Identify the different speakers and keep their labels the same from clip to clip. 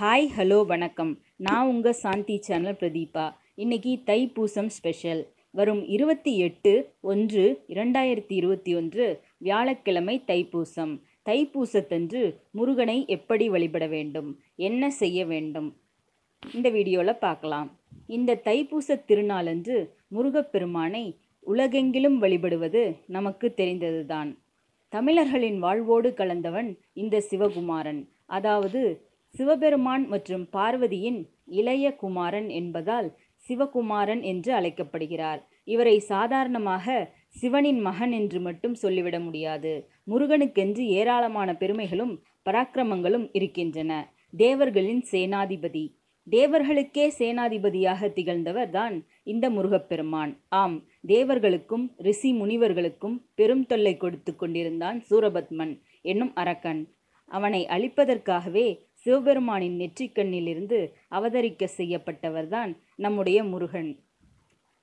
Speaker 1: hi hello வணக்கம் நான் உங்கள் சாந்தி சேனல் பிரதீபா இன்றைக்கி தைப்பூசம் ஸ்பெஷல் வரும் இருபத்தி எட்டு ஒன்று இரண்டாயிரத்தி இருபத்தி ஒன்று வியாழக்கிழமை தைப்பூசம் தைப்பூசத்தன்று முருகனை எப்படி வழிபட வேண்டும் என்ன செய்ய வேண்டும் இந்த வீடியோவில் பார்க்கலாம் இந்த தைப்பூச திருநாளன்று முருகப்பெருமானை உலகெங்கிலும் வழிபடுவது நமக்கு தெரிந்ததுதான் தமிழர்களின் வாழ்வோடு கலந்தவன் இந்த சிவகுமாரன் அதாவது சிவபெருமான் மற்றும் பார்வதியின் இளைய குமாரன் என்பதால் சிவகுமாரன் என்று அழைக்கப்படுகிறார் இவரை சாதாரணமாக சிவனின் மகன் என்று மட்டும் சொல்லிவிட முடியாது முருகனுக்கென்று ஏராளமான பெருமைகளும் பராக்கிரமங்களும் இருக்கின்றன தேவர்களின் சேனாதிபதி தேவர்களுக்கே சேனாதிபதியாக திகழ்ந்தவர் தான் இந்த முருகப்பெருமான் ஆம் தேவர்களுக்கும் ரிஷி முனிவர்களுக்கும் பெரும் தொல்லை கொடுத்து கொண்டிருந்தான் சூரபத்மன் என்னும் அரக்கன் அவனை அழிப்பதற்காகவே சிவபெருமானின் நெற்றிக்கண்ணிலிருந்து அவதரிக்க செய்யப்பட்டவர்தான் நம்முடைய முருகன்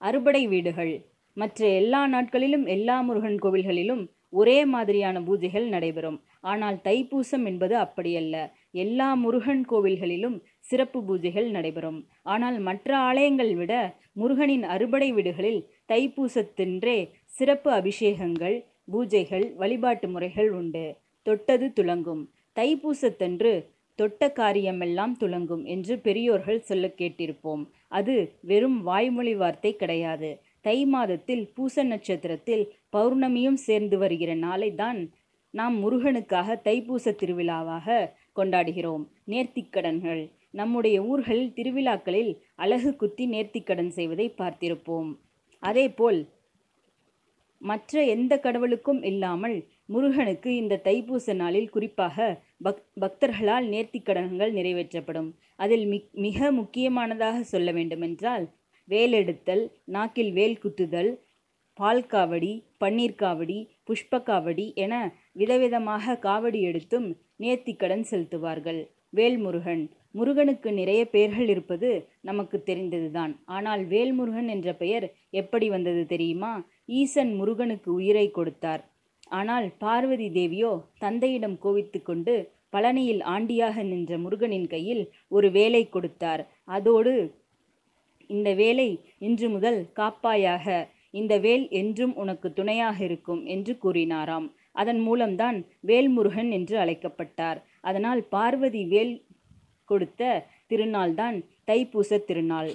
Speaker 1: அறுபடை வீடுகள் மற்ற எல்லா நாட்களிலும் எல்லா முருகன் கோவில்களிலும் ஒரே மாதிரியான பூஜைகள் நடைபெறும் ஆனால் தைப்பூசம் என்பது அப்படியல்ல எல்லா முருகன் கோவில்களிலும் சிறப்பு பூஜைகள் நடைபெறும் ஆனால் மற்ற ஆலயங்கள் விட முருகனின் அறுபடை வீடுகளில் தைப்பூசத்தின்றே சிறப்பு அபிஷேகங்கள் பூஜைகள் வழிபாட்டு முறைகள் உண்டு தொட்டது துலங்கும் தைப்பூசத்தன்று தொட்ட காரியமெல்லாம் துளங்கும் என்று பெரியோர்கள் சொல்ல கேட்டிருப்போம் அது வெறும் வாய்மொழி வார்த்தை கிடையாது தை மாதத்தில் பூச நட்சத்திரத்தில் பௌர்ணமியும் சேர்ந்து வருகிற நாளை தான் நாம் முருகனுக்காக தைப்பூச திருவிழாவாக கொண்டாடுகிறோம் நேர்த்திக்கடன்கள் நம்முடைய ஊர்களில் திருவிழாக்களில் அழகு குத்தி நேர்த்திக்கடன் செய்வதை பார்த்திருப்போம் அதேபோல் மற்ற எந்த கடவுளுக்கும் இல்லாமல் முருகனுக்கு இந்த தைப்பூச நாளில் குறிப்பாக பக் பக்தர்களால் நேர்த்திக்கடன்கள் நிறைவேற்றப்படும் அதில் மிக் மிக முக்கியமானதாக சொல்ல வேண்டுமென்றால் வேலெடுத்தல் நாக்கில் வேல் குத்துதல் பால் காவடி பன்னீர் காவடி புஷ்ப காவடி என விதவிதமாக காவடி எடுத்தும் நேர்த்திக்கடன் செலுத்துவார்கள் வேல்முருகன் முருகனுக்கு நிறைய பெயர்கள் இருப்பது நமக்கு தெரிந்ததுதான் ஆனால் வேல்முருகன் என்ற பெயர் எப்படி வந்தது தெரியுமா ஈசன் முருகனுக்கு உயிரை கொடுத்தார் ஆனால் பார்வதி தேவியோ தந்தையிடம் கோவித்து கொண்டு பழனியில் ஆண்டியாக நின்ற முருகனின் கையில் ஒரு வேலை கொடுத்தார் அதோடு இந்த வேலை இன்று முதல் காப்பாயாக இந்த வேல் என்றும் உனக்கு துணையாக இருக்கும் என்று கூறினாராம் அதன் மூலம்தான் வேல்முருகன் என்று அழைக்கப்பட்டார் அதனால் பார்வதி வேல் கொடுத்த திருநாள்தான் தைப்பூச திருநாள்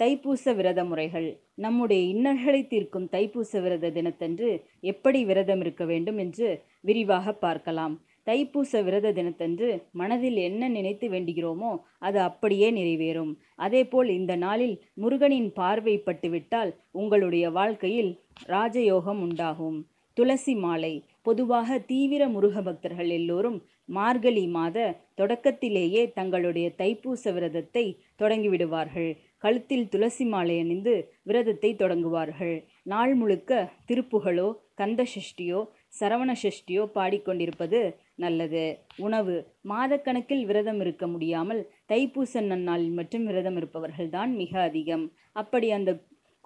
Speaker 1: தைப்பூச விரத முறைகள் நம்முடைய இன்னல்களை தீர்க்கும் தைப்பூச விரத தினத்தன்று எப்படி விரதம் இருக்க வேண்டும் என்று விரிவாக பார்க்கலாம் தைப்பூச விரத தினத்தன்று மனதில் என்ன நினைத்து வேண்டுகிறோமோ அது அப்படியே நிறைவேறும் அதேபோல் இந்த நாளில் முருகனின் பார்வை பட்டுவிட்டால் உங்களுடைய வாழ்க்கையில் ராஜயோகம் உண்டாகும் துளசி மாலை பொதுவாக தீவிர முருக பக்தர்கள் எல்லோரும் மார்கழி மாத தொடக்கத்திலேயே தங்களுடைய தைப்பூச விரதத்தை தொடங்கிவிடுவார்கள் கழுத்தில் துளசி மாலை அணிந்து விரதத்தை தொடங்குவார்கள் நாள் முழுக்க திருப்புகளோ கந்த சஷ்டியோ சரவண சஷ்டியோ பாடிக்கொண்டிருப்பது நல்லது உணவு மாதக்கணக்கில் விரதம் இருக்க முடியாமல் தைப்பூச நன்னாளில் மட்டும் விரதம் இருப்பவர்கள்தான் மிக அதிகம் அப்படி அந்த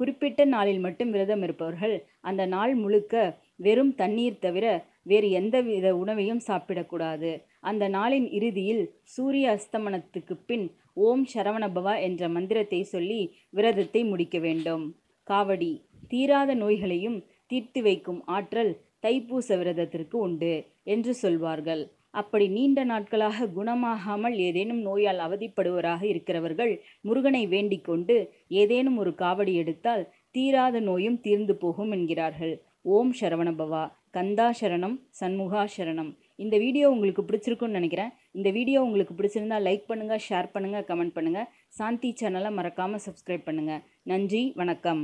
Speaker 1: குறிப்பிட்ட நாளில் மட்டும் விரதம் இருப்பவர்கள் அந்த நாள் முழுக்க வெறும் தண்ணீர் தவிர வேறு எந்தவித உணவையும் சாப்பிடக்கூடாது அந்த நாளின் இறுதியில் சூரிய அஸ்தமனத்துக்கு பின் ஓம் சரவணபவா என்ற மந்திரத்தை சொல்லி விரதத்தை முடிக்க வேண்டும் காவடி தீராத நோய்களையும் தீர்த்து வைக்கும் ஆற்றல் தைப்பூச விரதத்திற்கு உண்டு என்று சொல்வார்கள் அப்படி நீண்ட நாட்களாக குணமாகாமல் ஏதேனும் நோயால் அவதிப்படுவராக இருக்கிறவர்கள் முருகனை வேண்டிக் கொண்டு ஏதேனும் ஒரு காவடி எடுத்தால் தீராத நோயும் தீர்ந்து போகும் என்கிறார்கள் ஓம் சரவணபவா கந்தாசரணம் சண்முகாசரணம் இந்த வீடியோ உங்களுக்கு பிடிச்சிருக்குன்னு நினைக்கிறேன் இந்த வீடியோ உங்களுக்கு பிடிச்சிருந்தா லைக் பண்ணுங்கள் ஷேர் பண்ணுங்கள் கமெண்ட் பண்ணுங்கள் சாந்தி சேனலை மறக்காமல் சப்ஸ்கிரைப் பண்ணுங்கள் நன்றி வணக்கம்